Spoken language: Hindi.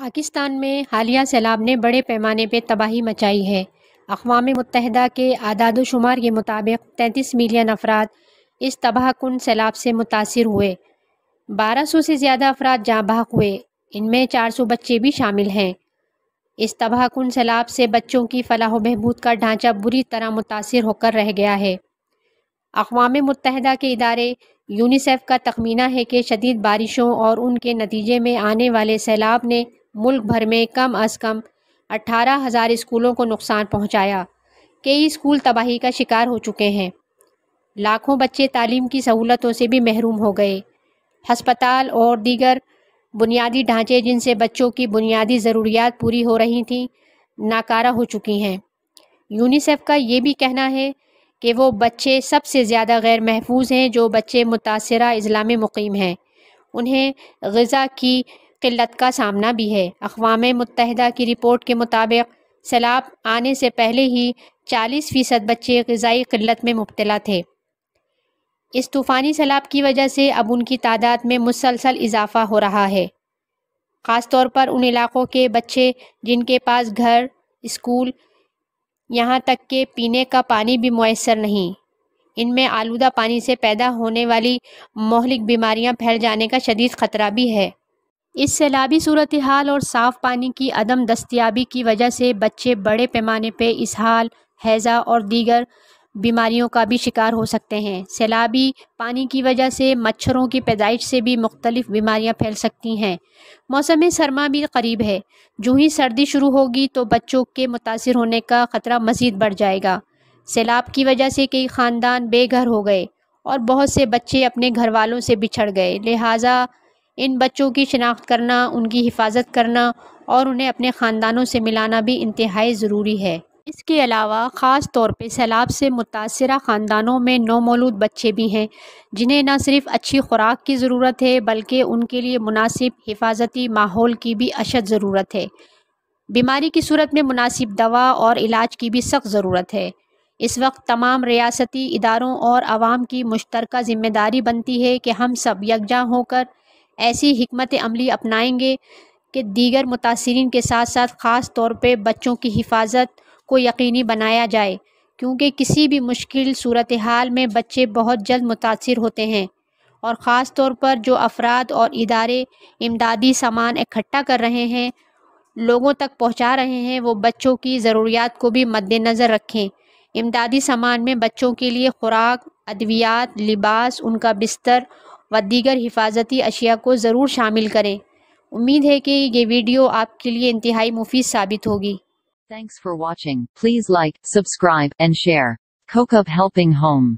पाकिस्तान में हालिया सैलाब ने बड़े पैमाने पर तबाही मचाई है अकवा मुतहदा के आदाद शुमार के मुताबिक तैंतीस मिलियन अफराद इस तबाह कन सैलाब से मुतासर हुए बारह सौ से ज़्यादा अफराद जहाँ बहक हुए इनमें चार सौ बच्चे भी शामिल हैं इस तबाह कन सैलाब से बच्चों की फलाह बहबूद का ढांचा बुरी तरह मुतासर होकर रह गया है अकवा मुतहदा के इदारे यूनिसेफ का तखमीना है कि शदीद बारिशों और उनके नतीजे में आने वाले सैलाब ने मुल्क भर में कम अज़ कम अट्ठारह हज़ार स्कूलों को नुकसान पहुँचाया कई स्कूल तबाही का शिकार हो चुके हैं लाखों बच्चे तालीम की सहूलतों से भी महरूम हो गए हस्पताल और दीगर बुनियादी ढांचे जिनसे बच्चों की बुनियादी ज़रूरियात पूरी हो रही थीं नाकारा हो चुकी हैं यूनिसेफ का ये भी कहना है कि वो बच्चे सबसे ज़्यादा गैर महफूज हैं जो बच्चे मुतासरा इस्लामी मुकीम हैं उन्हें गज़ा की किल्लत का सामना भी है अकवाम मुतहदा की रिपोर्ट के मुताबिक सैलाब आने से पहले ही चालीस फ़ीसद बच्चे गज़ाई किल्लत में मुबतला थे इस तूफ़ानी सैलाब की वजह से अब उनकी तादाद में मुसलसल इजाफ़ा हो रहा है ख़ास तौर पर उन इलाक़ों के बच्चे जिनके पास घर स्कूल यहाँ तक के पीने का पानी भी मैसर नहीं इनमें आलूदा पानी से पैदा होने वाली मोहलिक बीमारियाँ फैल जाने का शदीद ख़तरा भी है इस सैलाबी सूरत हाल और साफ़ पानी की अदम दस्तियाबी की वजह से बच्चे बड़े पैमाने पर इसहाल हैज़ा और दीगर बीमारियों का भी शिकार हो सकते हैं सैलाबी पानी की वजह से मच्छरों की पैदाइश से भी मुख्तलिफ बीमारियाँ फैल सकती हैं मौसम सरमा भी करीब है जो ही सर्दी शुरू होगी तो बच्चों के मुतासर होने का ख़तरा मज़ीद बढ़ जाएगा सैलाब की वजह से कई ख़ानदान बेघर हो गए और बहुत से बच्चे अपने घर वालों से बिछड़ गए लिहाजा इन बच्चों की शिनाख्त करना उनकी हिफाजत करना और उन्हें अपने ख़ानदानों से मिलाना भी इंतहाई ज़रूरी है इसके अलावा ख़ास तौर पर सैलाब से मुतासर ख़ानदानों में नोमौलूद बच्चे भी हैं जिन्हें न सिर्फ अच्छी खुराक की ज़रूरत है बल्कि उनके लिए मुनासिब हिफाजती माहौल की भी अशद ज़रूरत है बीमारी की सूरत में मुनासिब दवा और इलाज की भी सख्त ज़रूरत है इस वक्त तमाम रियासती इदारों और आवाम की मुश्तरक ज़िम्मेदारी बनती है कि हम सब यकजा होकर ऐसी हमत अमली अपनाएंगे कि दीगर मुतासरीन के साथ साथ ख़ास तौर पर बच्चों की हिफाजत को यकीनी बनाया जाए क्योंकि किसी भी मुश्किल सूरत हाल में बच्चे बहुत जल्द मुतासर होते हैं और ख़ास तौर पर जो अफराद और इदारे इमदादी सामान इकट्ठा कर रहे हैं लोगों तक पहुँचा रहे हैं वो बच्चों की ज़रूरियात को भी मद्दनज़र रखें इमदादी सामान में बच्चों के लिए खुराक अद्वियात लिबास उनका बिस्तर व दीगर हिफाजती अशिया को ज़रूर शामिल करें उम्मीद है कि ये वीडियो आपके लिए इंतहाई मुफीद साबित होगी thanks for watching please like subscribe and share Cook of Helping Home